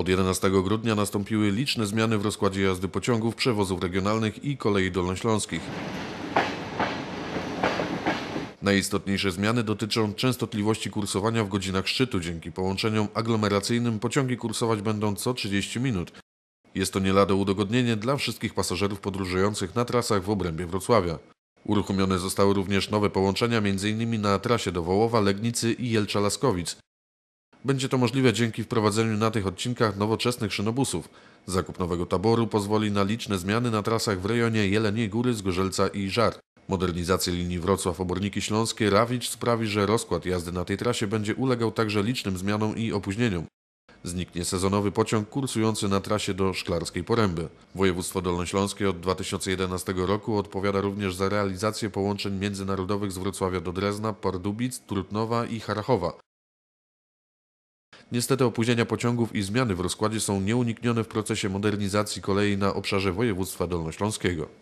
Od 11 grudnia nastąpiły liczne zmiany w rozkładzie jazdy pociągów, przewozów regionalnych i kolei dolnośląskich. Najistotniejsze zmiany dotyczą częstotliwości kursowania w godzinach szczytu. Dzięki połączeniom aglomeracyjnym pociągi kursować będą co 30 minut. Jest to nie lada udogodnienie dla wszystkich pasażerów podróżujących na trasach w obrębie Wrocławia. Uruchomione zostały również nowe połączenia, m.in. na trasie do Wołowa, Legnicy i Jelcza-Laskowic. Będzie to możliwe dzięki wprowadzeniu na tych odcinkach nowoczesnych szynobusów. Zakup nowego taboru pozwoli na liczne zmiany na trasach w rejonie Jeleniej Góry, Zgorzelca i Żar. Modernizacja linii Wrocław-Oborniki Śląskie Rawicz sprawi, że rozkład jazdy na tej trasie będzie ulegał także licznym zmianom i opóźnieniom. Zniknie sezonowy pociąg kursujący na trasie do Szklarskiej Poręby. Województwo Dolnośląskie od 2011 roku odpowiada również za realizację połączeń międzynarodowych z Wrocławia do Drezna, Pardubic, Trutnowa i Harachowa. Niestety opóźnienia pociągów i zmiany w rozkładzie są nieuniknione w procesie modernizacji kolei na obszarze województwa dolnośląskiego.